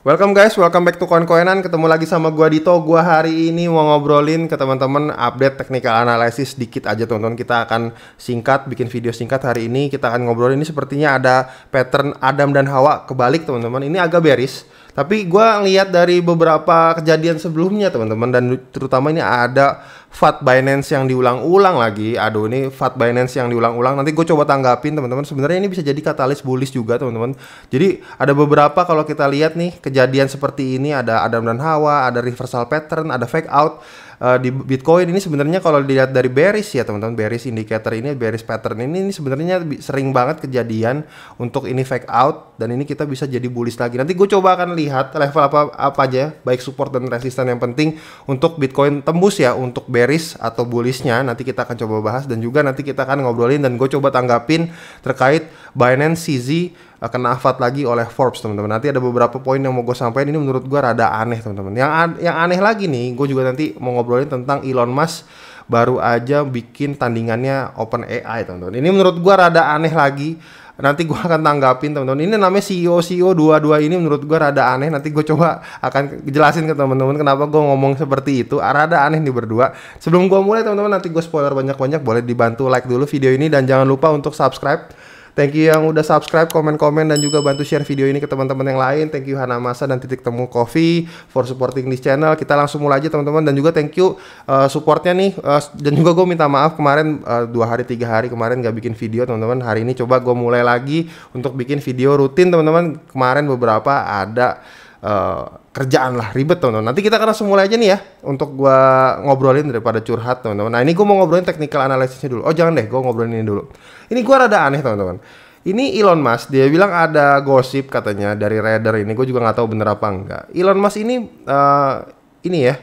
Welcome guys, welcome back to Koin Koinan. Ketemu lagi sama gua Dito. Gua hari ini mau ngobrolin ke teman-teman update technical analysis dikit aja teman-teman. Kita akan singkat bikin video singkat hari ini. Kita akan ngobrolin ini sepertinya ada pattern Adam dan Hawa kebalik teman-teman. Ini agak beris, tapi gua ngeliat dari beberapa kejadian sebelumnya teman-teman dan terutama ini ada Fat Binance yang diulang-ulang lagi. Aduh ini Fat Binance yang diulang-ulang. Nanti gue coba tanggapin teman-teman. Sebenarnya ini bisa jadi katalis bullish juga teman-teman. Jadi ada beberapa kalau kita lihat nih kejadian seperti ini ada Adam dan Hawa, ada reversal pattern, ada fake out Eh, di Bitcoin ini sebenarnya kalau dilihat dari bearish ya teman-teman bearish indicator ini bearish pattern ini ini sebenarnya sering banget kejadian untuk ini fake out dan ini kita bisa jadi bullish lagi. Nanti gue coba akan lihat level apa apa aja ya, baik support dan resisten yang penting untuk Bitcoin tembus ya untuk bearish atau bullishnya nanti kita akan coba bahas dan juga nanti kita akan ngobrolin dan gue coba tanggapin terkait Binance CZ Eh, kena afat lagi oleh Forbes teman-teman. Nanti ada beberapa poin yang mau gue sampaikan ini menurut gue rada aneh teman-teman. Yang yang aneh lagi nih, gue juga nanti mau ngobrolin tentang Elon Musk baru aja bikin tandingannya Open AI teman-teman. Ini menurut gue rada aneh lagi. Nanti gue akan tanggapin teman-teman. Ini namanya CEO CEO dua-dua ini menurut gue rada aneh. Nanti gue coba akan jelasin ke teman-teman kenapa gue ngomong seperti itu. Rada aneh nih berdua. Sebelum gue mulai teman-teman nanti gue spoiler banyak-banyak boleh dibantu like dulu video ini dan jangan lupa untuk subscribe Thank you yang udah subscribe, komen-komen dan juga bantu share video ini ke teman-teman yang lain. Thank you Hana Masa dan Titik Temu Coffee for supporting this channel. Kita langsung mulai aja teman-teman dan juga thank you uh, supportnya nih uh, dan juga gue minta maaf kemarin uh, dua hari tiga hari kemarin gak bikin video teman-teman. Hari ini coba gue mulai lagi untuk bikin video rutin teman-teman. Kemarin beberapa ada uh, kerjaan lah ribet teman-teman. Nanti kita akan langsung mulai aja nih ya untuk gua ngobrolin daripada curhat teman-teman. Nah ini gua mau ngobrolin technical analysisnya dulu. Oh jangan deh, gua ngobrolin ini dulu. Ini gua rada aneh teman-teman. Ini Elon Musk, dia bilang ada gosip katanya dari Raider ini. Gue juga nggak tahu bener apa enggak. Elon Musk ini uh, ini ya,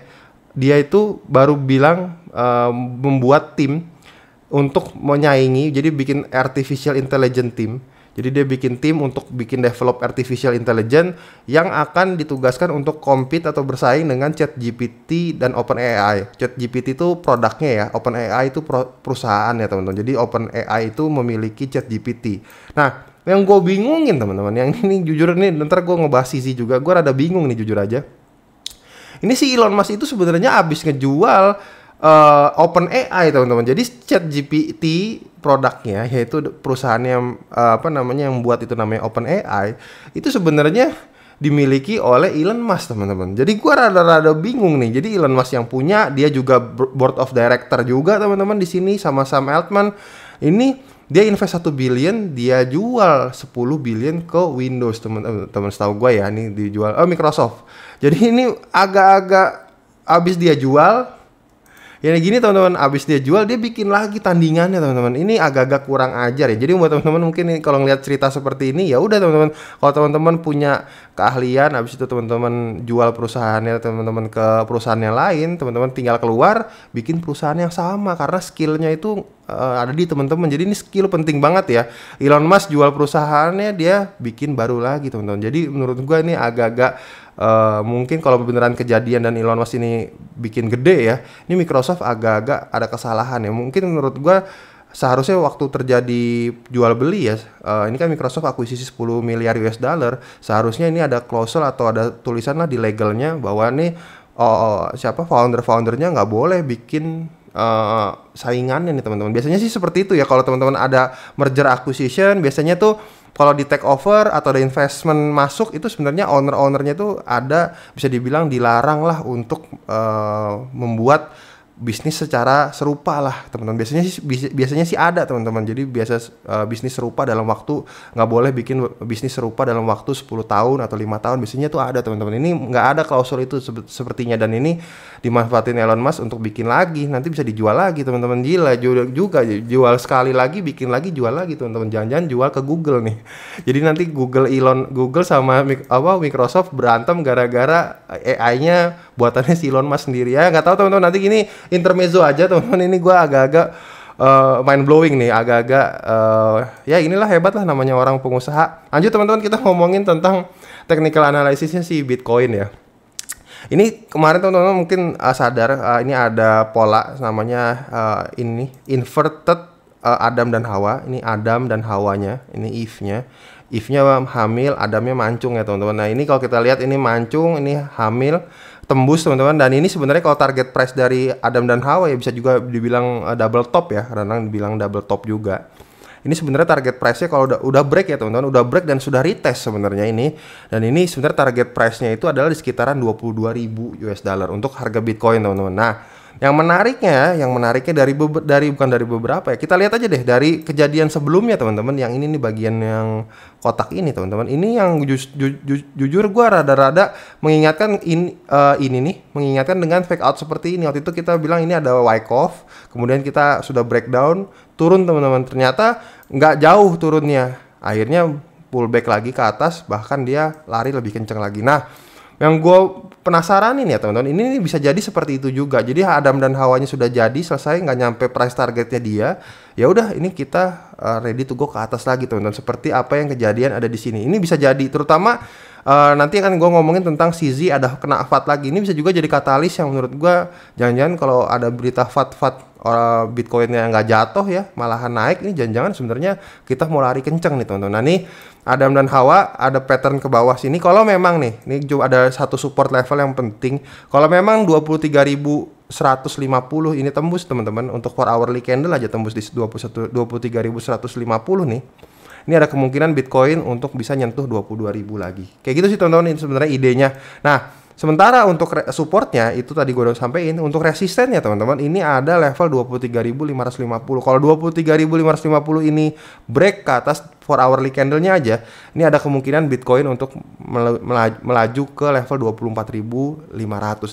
dia itu baru bilang uh, membuat tim untuk menyaingi, jadi bikin artificial intelligence team jadi dia bikin tim untuk bikin develop artificial intelligence yang akan ditugaskan untuk compete atau bersaing dengan ChatGPT dan OpenAI. ChatGPT itu produknya ya, OpenAI itu perusahaan ya teman-teman. Jadi OpenAI itu memiliki ChatGPT. Nah, yang gue bingungin teman-teman, yang ini jujur nih, ntar gue ngebahas sih juga, gue rada bingung nih jujur aja. Ini si Elon Musk itu sebenarnya abis ngejual uh, OpenAI teman-teman. Jadi ChatGPT produknya yaitu perusahaan yang uh, eh, apa namanya yang buat itu namanya Open AI itu sebenarnya dimiliki oleh Elon Musk teman-teman. Jadi gua rada-rada bingung nih. Jadi Elon Musk yang punya, dia juga board of director juga teman-teman di sini sama Sam Altman. Ini dia invest satu billion, dia jual 10 billion ke Windows teman-teman Teman setahu gua ya ini dijual oh Microsoft. Jadi ini agak-agak abis dia jual Ya gini teman-teman, abis dia jual dia bikin lagi tandingannya teman-teman. Ini agak-agak kurang ajar ya. Jadi buat teman-teman mungkin kalau ngeliat cerita seperti ini ya udah teman-teman. Kalau teman-teman punya keahlian, abis itu teman-teman jual perusahaannya teman-teman ke perusahaan yang lain, teman-teman tinggal keluar bikin perusahaan yang sama karena skillnya itu uh, ada di teman-teman. Jadi ini skill penting banget ya. Elon Musk jual perusahaannya dia bikin baru lagi teman-teman. Jadi menurut gua ini agak-agak Eh, mungkin kalau beneran kejadian dan Elon Musk ini bikin gede ya, ini Microsoft agak-agak ada kesalahan ya. Mungkin menurut gua seharusnya waktu terjadi jual beli ya, uh, ini kan Microsoft akuisisi 10 miliar US dollar, seharusnya ini ada klausul atau ada tulisan lah di legalnya bahwa nih oh, oh, siapa founder-foundernya nggak boleh bikin uh, saingannya nih teman-teman. Biasanya sih seperti itu ya kalau teman-teman ada merger acquisition, biasanya tuh kalau di take over atau ada investment masuk itu sebenarnya owner-ownernya itu ada bisa dibilang dilarang lah untuk uh, membuat bisnis secara serupa lah teman-teman biasanya sih biasanya sih ada teman-teman jadi biasa uh, bisnis serupa dalam waktu nggak boleh bikin bisnis serupa dalam waktu 10 tahun atau lima tahun biasanya tuh ada teman-teman ini nggak ada klausul itu sepertinya dan ini dimanfaatin Elon Musk untuk bikin lagi nanti bisa dijual lagi teman-teman gila jual juga jual sekali lagi bikin lagi jual lagi teman-teman jangan-jangan jual ke Google nih jadi nanti Google Elon Google sama apa Microsoft berantem gara-gara AI-nya buatannya si Elon Musk sendiri ya nggak tahu teman-teman nanti ini intermezzo aja teman-teman ini gue agak-agak uh, eh, mind blowing nih agak-agak uh, ya inilah hebat lah namanya orang pengusaha lanjut teman-teman kita ngomongin tentang technical analysisnya si Bitcoin ya ini kemarin teman-teman mungkin uh, sadar uh, ini ada pola namanya uh, ini inverted uh, Adam dan Hawa. Ini Adam dan Hawanya, ini Eve-nya. Eve-nya hamil, Adamnya mancung ya teman-teman. Nah ini kalau kita lihat ini mancung, ini hamil tembus teman-teman dan ini sebenarnya kalau target price dari Adam dan Hawa ya bisa juga dibilang eh, double top ya Renang dibilang double top juga ini sebenarnya target price-nya kalau udah udah break ya teman-teman udah break dan sudah retest sebenarnya ini dan ini sebenarnya target price-nya itu adalah di sekitaran 22.000 US dollar untuk harga Bitcoin teman-teman nah yang menariknya, yang menariknya dari dari bukan dari beberapa ya. Kita lihat aja deh dari kejadian sebelumnya teman-teman. Yang ini nih bagian yang kotak ini teman-teman. Ini yang ju, ju, ju, jujur gue rada-rada mengingatkan in, uh, ini nih, mengingatkan dengan fake out seperti ini. Waktu itu kita bilang ini ada Wyckoff, kemudian kita sudah breakdown, turun teman-teman. Ternyata nggak jauh turunnya. Akhirnya pullback lagi ke atas, bahkan dia lari lebih kenceng lagi. Nah, yang gue penasaran ini ya teman-teman ini, bisa jadi seperti itu juga jadi Adam dan Hawanya sudah jadi selesai nggak nyampe price targetnya dia ya udah ini kita uh, ready to go ke atas lagi teman-teman seperti apa yang kejadian ada di sini ini bisa jadi terutama uh, nanti akan gue ngomongin tentang Sizi ada kena fat lagi ini bisa juga jadi katalis yang menurut gue jangan-jangan kalau ada berita fat-fat orang eh, Bitcoinnya nggak jatuh ya malahan naik ini jangan-jangan sebenarnya kita mau lari kenceng nih teman-teman nah nih Adam dan Hawa ada pattern ke bawah sini. Kalau memang nih, ini ada satu support level yang penting. Kalau memang 23.150 ini tembus teman-teman untuk 4 hourly candle aja tembus di 21 23.150 nih. Ini ada kemungkinan Bitcoin untuk bisa nyentuh 22.000 lagi. Kayak gitu sih teman-teman ini sebenarnya idenya. Nah, Sementara untuk supportnya itu tadi gue udah sampein, untuk resistennya teman-teman ini ada level 23.550. Kalau 23.550 ini break ke atas 4 hourly candlenya aja ini ada kemungkinan Bitcoin untuk melaju ke level 24.500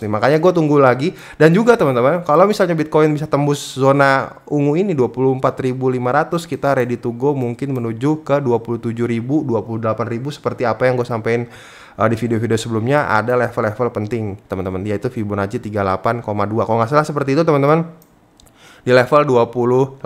nih makanya gue tunggu lagi dan juga teman-teman kalau misalnya Bitcoin bisa tembus zona ungu ini 24.500 kita ready to go mungkin menuju ke 27.000 28.000 seperti apa yang gue sampaikan eh, di video-video sebelumnya ada level-level penting teman-teman yaitu Fibonacci 38,2 kalau nggak salah seperti itu teman-teman di level 28.000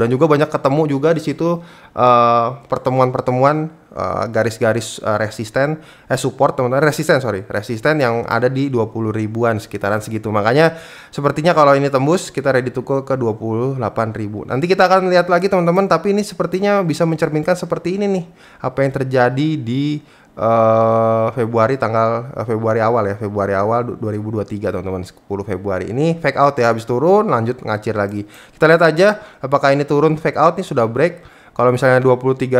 dan juga banyak ketemu juga di situ eh, pertemuan-pertemuan uh, garis-garis uh, resisten eh support teman-teman resisten sorry resisten yang ada di 20 ribuan sekitaran segitu makanya sepertinya kalau ini tembus kita ready to call ke delapan ribu nanti kita akan lihat lagi teman-teman tapi ini sepertinya bisa mencerminkan seperti ini nih apa yang terjadi di uh, Februari tanggal uh, Februari awal ya, Februari awal 2023 teman-teman 10 Februari. Ini fake out ya habis turun lanjut ngacir lagi. Kita lihat aja apakah ini turun fake out nih sudah break. Kalau misalnya 23.100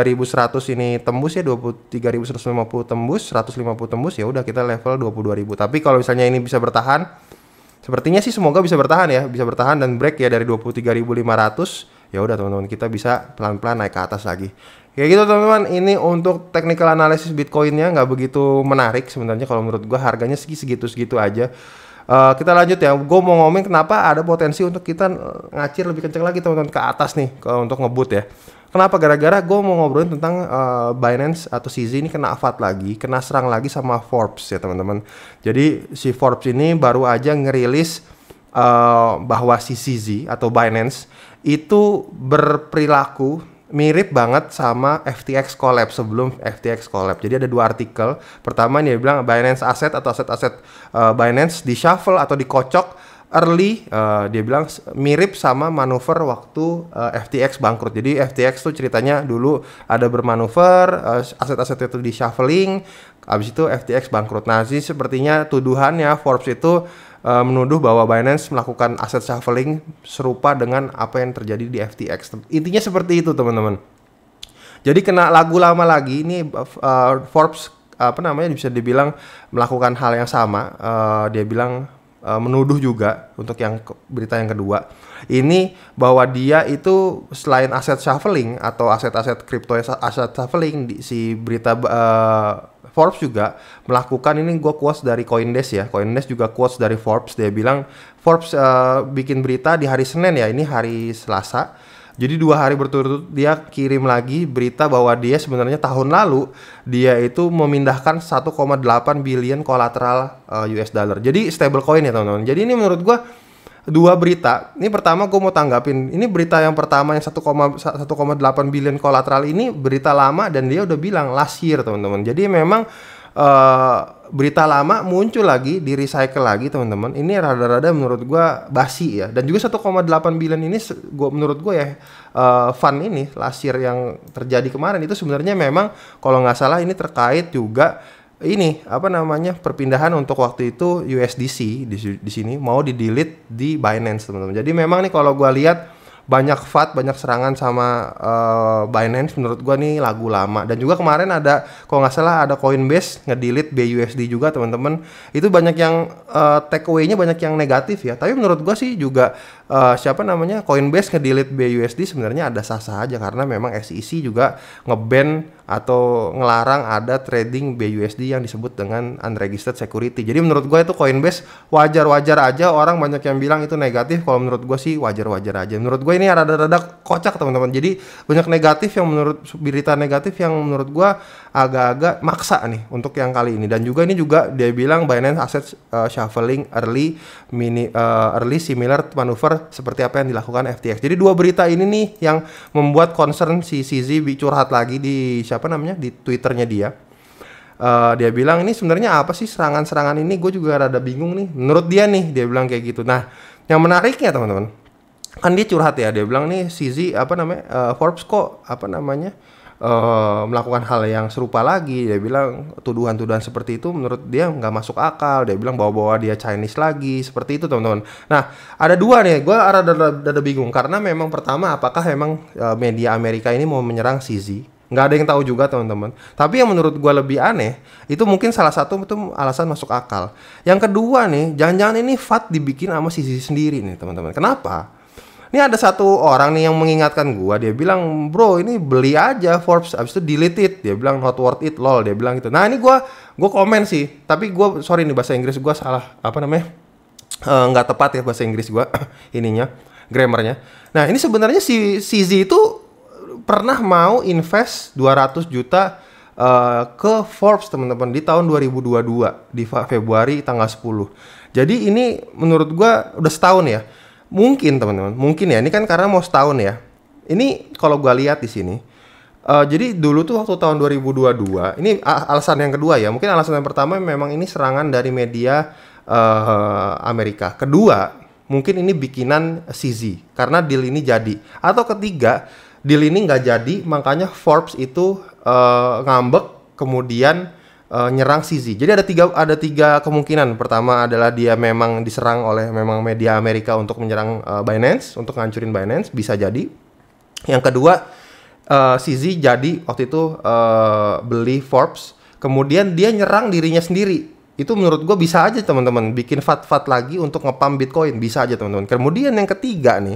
ini tembus ya 23.150 tembus, 150 tembus ya udah kita level 22.000. Tapi kalau misalnya ini bisa bertahan Sepertinya sih semoga bisa bertahan ya, bisa bertahan dan break ya dari 23.500 ya udah teman-teman kita bisa pelan-pelan naik ke atas lagi kayak gitu teman-teman ini untuk technical analysis bitcoinnya nggak begitu menarik sebenarnya kalau menurut gue harganya segitu segitu aja Uh, kita lanjut ya, gue mau ngomongin kenapa ada potensi untuk kita eh, ngacir lebih kenceng lagi teman-teman ke atas nih ke, untuk ngebut ya. Kenapa? Gara-gara gue mau ngobrolin tentang uh, Binance atau CZ ini kena afat lagi, kena serang lagi sama Forbes ya teman-teman. Jadi si Forbes ini baru aja ngerilis uh, bahwa si CZ atau Binance itu berperilaku mirip banget sama FTX collab sebelum FTX collab. Jadi ada dua artikel. Pertama dia bilang Binance asset atau aset-aset uh, eh, Binance di shuffle atau dikocok early uh, dia bilang mirip sama manuver waktu uh, eh, FTX bangkrut. Jadi FTX tuh ceritanya dulu ada bermanuver uh, aset-aset itu di shuffling habis itu FTX bangkrut. Nah, sih sepertinya tuduhannya Forbes itu Eh, menuduh bahwa Binance melakukan aset shuffling serupa dengan apa yang terjadi di FTX. Intinya seperti itu, teman-teman. Jadi kena lagu lama lagi ini uh, Forbes apa namanya bisa dibilang melakukan hal yang sama. Uh, dia bilang uh, menuduh juga untuk yang berita yang kedua ini bahwa dia itu selain aset shuffling atau aset-aset kripto aset shuffling di, si berita uh, Forbes juga melakukan ini gue quotes dari Coindesk ya. Coindesk juga quotes dari Forbes. Dia bilang Forbes uh, bikin berita di hari Senin ya. Ini hari Selasa. Jadi dua hari berturut-turut dia kirim lagi berita bahwa dia sebenarnya tahun lalu dia itu memindahkan 1,8 billion kolateral uh, eh, US dollar. Jadi stablecoin ya teman-teman. Jadi ini menurut gue dua berita. Ini pertama gue mau tanggapin. Ini berita yang pertama yang 1,1,8 billion kolateral ini berita lama dan dia udah bilang last year teman-teman. Jadi memang uh, berita lama muncul lagi di recycle lagi teman-teman. Ini rada-rada menurut gue basi ya. Dan juga 1,8 billion ini gua menurut gue ya uh, fun ini last year yang terjadi kemarin itu sebenarnya memang kalau nggak salah ini terkait juga ini apa namanya perpindahan untuk waktu itu USDC di, di sini mau di delete di Binance teman-teman. Jadi memang nih kalau gue lihat banyak fat banyak serangan sama uh, Binance menurut gue nih lagu lama dan juga kemarin ada kalau nggak salah ada Coinbase ngedelete BUSD juga teman-teman itu banyak yang uh, eh, take nya banyak yang negatif ya tapi menurut gue sih juga uh, siapa namanya Coinbase ngedelete BUSD sebenarnya ada sah-sah aja karena memang SEC juga ngeban atau ngelarang ada trading BUSD yang disebut dengan unregistered security. Jadi menurut gue itu Coinbase wajar-wajar aja orang banyak yang bilang itu negatif. Kalau menurut gue sih wajar-wajar aja. Menurut gue ini rada-rada kocak teman-teman. Jadi banyak negatif yang menurut berita negatif yang menurut gue agak-agak maksa nih untuk yang kali ini. Dan juga ini juga dia bilang Binance Asset uh, eh, Shuffling Early mini uh, Early Similar Maneuver seperti apa yang dilakukan FTX. Jadi dua berita ini nih yang membuat concern si CZ curhat lagi di siapa namanya di twitternya dia uh, dia bilang ini sebenarnya apa sih serangan-serangan ini gue juga rada bingung nih menurut dia nih dia bilang kayak gitu nah yang menariknya teman-teman kan dia curhat ya dia bilang nih sisi apa namanya uh, Forbes kok apa namanya uh, melakukan hal yang serupa lagi dia bilang tuduhan-tuduhan seperti itu menurut dia nggak masuk akal dia bilang bawa-bawa dia Chinese lagi seperti itu teman-teman nah ada dua nih gue rada, rada, ada bingung karena memang pertama apakah memang media Amerika ini mau menyerang sisi nggak ada yang tahu juga teman-teman. Tapi yang menurut gue lebih aneh itu mungkin salah satu itu alasan masuk akal. Yang kedua nih, jangan-jangan ini Fat dibikin sama sisi sendiri nih teman-teman. Kenapa? Ini ada satu orang nih yang mengingatkan gue. Dia bilang, bro ini beli aja Forbes. Abis itu delete it. Dia bilang not worth it lol. Dia bilang gitu. Nah ini gue gua komen sih. Tapi gue sorry nih bahasa Inggris gue salah apa namanya eh, nggak tepat ya bahasa Inggris gue ininya grammarnya. Nah ini sebenarnya si si itu pernah mau invest 200 juta uh, ke Forbes teman-teman di tahun 2022 di Februari tanggal 10. Jadi ini menurut gua udah setahun ya. Mungkin teman-teman, mungkin ya. Ini kan karena mau setahun ya. Ini kalau gua lihat di sini Uh, jadi dulu tuh waktu tahun 2022, ini alasan yang kedua ya. Mungkin alasan yang pertama memang ini serangan dari media uh, Amerika. Kedua, mungkin ini bikinan CZ karena deal ini jadi. Atau ketiga, deal ini nggak jadi makanya Forbes itu uh, ngambek kemudian uh, nyerang Sisi. Jadi ada tiga ada tiga kemungkinan. Pertama adalah dia memang diserang oleh memang media Amerika untuk menyerang uh, Binance, untuk ngancurin Binance bisa jadi. Yang kedua uh, Sisi jadi waktu itu uh, beli Forbes, kemudian dia nyerang dirinya sendiri itu menurut gue bisa aja teman-teman bikin fat-fat lagi untuk ngepam bitcoin bisa aja teman-teman kemudian yang ketiga nih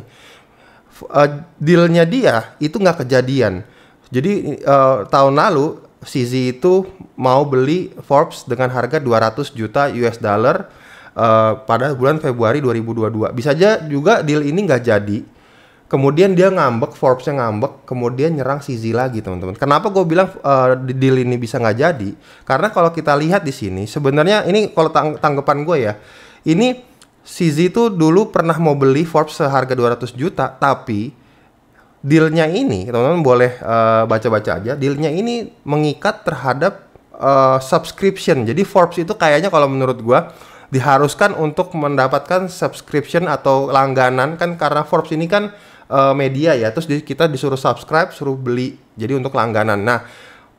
uh, dealnya dia itu nggak kejadian. Jadi uh, tahun lalu CZ itu mau beli Forbes dengan harga 200 juta US dollar uh, pada bulan Februari 2022. Bisa aja juga deal ini nggak jadi. Kemudian dia ngambek, Forbes Forbesnya ngambek, kemudian nyerang CZ lagi teman-teman. Kenapa gue bilang uh, deal ini bisa nggak jadi? Karena kalau kita lihat di sini, sebenarnya ini kalau tang tanggapan gue ya, ini CZ itu dulu pernah mau beli Forbes seharga 200 juta, tapi dealnya ini, teman-teman boleh baca eh, baca-baca aja, dealnya ini mengikat terhadap uh, subscription. Jadi Forbes itu kayaknya kalau menurut gua diharuskan untuk mendapatkan subscription atau langganan kan karena Forbes ini kan uh, media ya, terus kita disuruh subscribe, suruh beli. Jadi untuk langganan. Nah,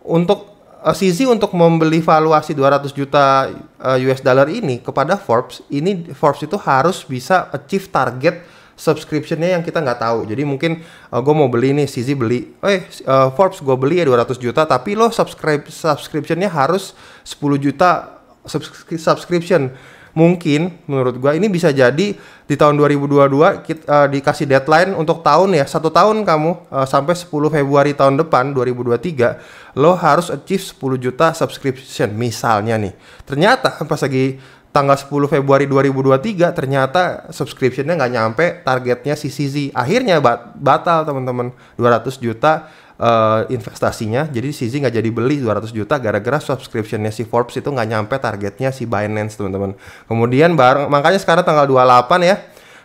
untuk Eh, Sisi untuk membeli valuasi 200 juta uh, eh, US dollar ini kepada Forbes, ini Forbes itu harus bisa achieve target subscriptionnya yang kita nggak tahu. Jadi mungkin uh, eh, gue mau beli nih, Sisi beli, eh uh, Forbes gue beli ya 200 juta, tapi lo subscribe subscriptionnya harus 10 juta subscription mungkin menurut gua ini bisa jadi di tahun 2022 kita, uh, dikasih deadline untuk tahun ya satu tahun kamu uh, sampai 10 Februari tahun depan 2023 lo harus achieve 10 juta subscription misalnya nih ternyata pas lagi tanggal 10 Februari 2023 ternyata subscriptionnya nggak nyampe targetnya CCZ akhirnya bat batal teman-teman 200 juta uh, investasinya. Jadi Sisi nggak jadi beli 200 juta gara-gara subscriptionnya si Forbes itu nggak nyampe targetnya si Binance teman-teman. Kemudian bareng makanya sekarang tanggal 28 ya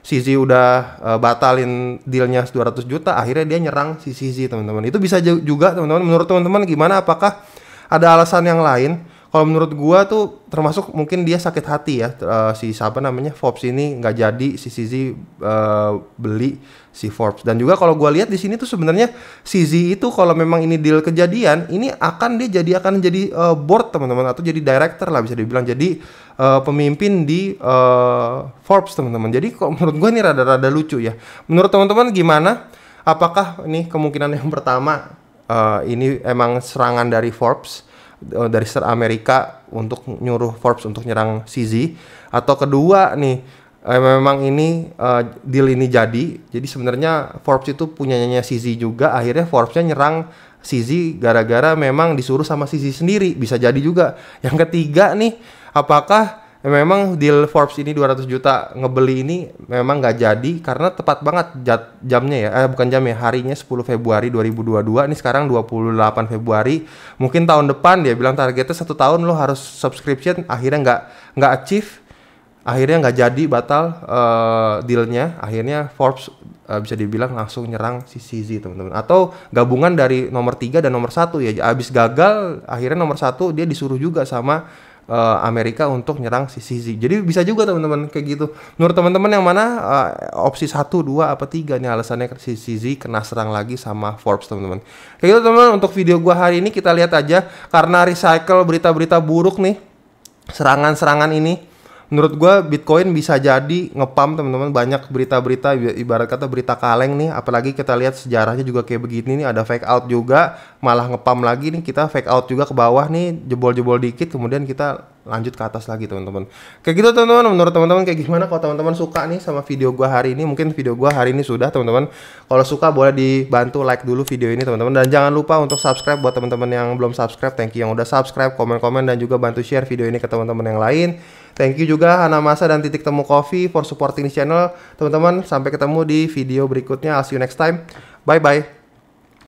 Sisi udah uh, batalin dealnya 200 juta akhirnya dia nyerang si Sisi teman-teman. Itu bisa juga teman-teman menurut teman-teman gimana apakah ada alasan yang lain? kalau menurut gua tuh termasuk mungkin dia sakit hati ya uh, si siapa namanya Forbes ini nggak jadi si CZ uh, eh, beli si Forbes dan juga kalau gua lihat di sini tuh sebenarnya CZ itu kalau memang ini deal kejadian ini akan dia jadi akan jadi uh, board teman-teman atau jadi director lah bisa dibilang jadi uh, pemimpin di uh, Forbes teman-teman jadi kok menurut gua ini rada-rada lucu ya menurut teman-teman gimana apakah ini kemungkinan yang pertama uh, ini emang serangan dari Forbes Eh, dari Ser Amerika untuk nyuruh Forbes untuk nyerang CZ atau kedua nih eh, memang ini uh, deal ini jadi jadi sebenarnya Forbes itu punyanya CZ juga akhirnya Forbesnya nyerang CZ gara-gara memang disuruh sama CZ sendiri bisa jadi juga yang ketiga nih apakah Ya, memang deal Forbes ini 200 juta ngebeli ini memang nggak jadi karena tepat banget jat, jamnya ya eh bukan jam ya harinya 10 Februari 2022 ini sekarang 28 Februari mungkin tahun depan dia bilang targetnya satu tahun lo harus subscription akhirnya nggak nggak achieve akhirnya nggak jadi batal uh, dealnya akhirnya Forbes uh, bisa dibilang langsung nyerang si CZ teman-teman atau gabungan dari nomor 3 dan nomor satu ya abis gagal akhirnya nomor satu dia disuruh juga sama uh, Amerika untuk nyerang si Sisi. Jadi bisa juga teman-teman kayak gitu. Menurut teman-teman yang mana uh, opsi 1, 2 apa 3 nih alasannya si Sisi kena serang lagi sama Forbes teman-teman. Kayak gitu teman-teman untuk video gua hari ini kita lihat aja karena recycle berita-berita buruk nih serangan-serangan ini menurut gue Bitcoin bisa jadi ngepam teman-teman banyak berita-berita ibarat kata berita kaleng nih apalagi kita lihat sejarahnya juga kayak begini nih ada fake out juga malah ngepam lagi nih kita fake out juga ke bawah nih jebol-jebol dikit kemudian kita lanjut ke atas lagi teman-teman kayak gitu teman-teman menurut teman-teman kayak gimana kalau teman-teman suka nih sama video gue hari ini mungkin video gue hari ini sudah teman-teman kalau suka boleh dibantu like dulu video ini teman-teman dan jangan lupa untuk subscribe buat teman-teman yang belum subscribe thank you yang udah subscribe komen-komen dan juga bantu share video ini ke teman-teman yang lain Thank you juga Hana Masa dan Titik Temu Coffee for supporting this channel. Teman-teman, sampai ketemu di video berikutnya. I'll see you next time. Bye-bye.